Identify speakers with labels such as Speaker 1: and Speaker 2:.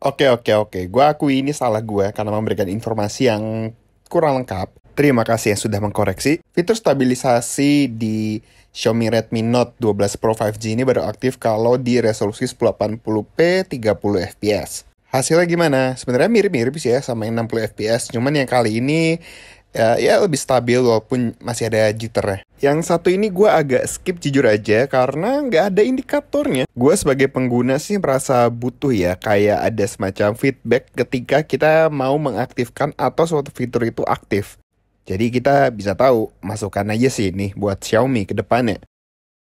Speaker 1: Oke oke oke, gue akui ini salah gue karena memberikan informasi yang kurang lengkap. Terima kasih yang sudah mengkoreksi. Fitur stabilisasi di Xiaomi Redmi Note 12 Pro 5G ini baru aktif kalau di resolusi 1080p 30 fps. Hasilnya gimana? Sebenarnya mirip-mirip sih ya sama yang 60 fps, cuman yang kali ini ya, ya lebih stabil walaupun masih ada jitternya. Yang satu ini gue agak skip jujur aja karena nggak ada indikatornya. Gue sebagai pengguna sih merasa butuh ya kayak ada semacam feedback ketika kita mau mengaktifkan atau suatu fitur itu aktif. Jadi kita bisa tahu masukkan aja sih nih buat Xiaomi ke depannya.